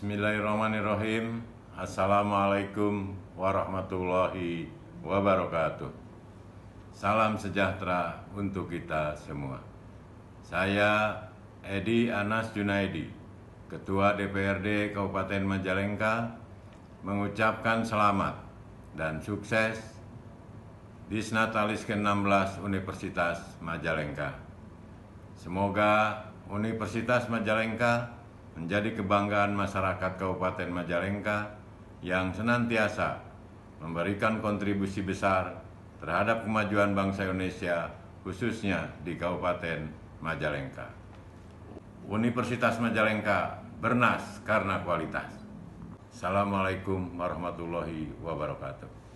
Bismillahirrahmanirrahim. Assalamualaikum warahmatullahi wabarakatuh. Salam sejahtera untuk kita semua. Saya Edi Anas Junaidi, Ketua DPRD Kabupaten Majalengka, mengucapkan selamat dan sukses di Disnatalis ke-16 Universitas Majalengka. Semoga Universitas Majalengka menjadi kebanggaan masyarakat Kabupaten Majalengka yang senantiasa memberikan kontribusi besar terhadap kemajuan bangsa Indonesia khususnya di Kabupaten Majalengka. Universitas Majalengka bernas karena kualitas. Assalamualaikum warahmatullahi wabarakatuh.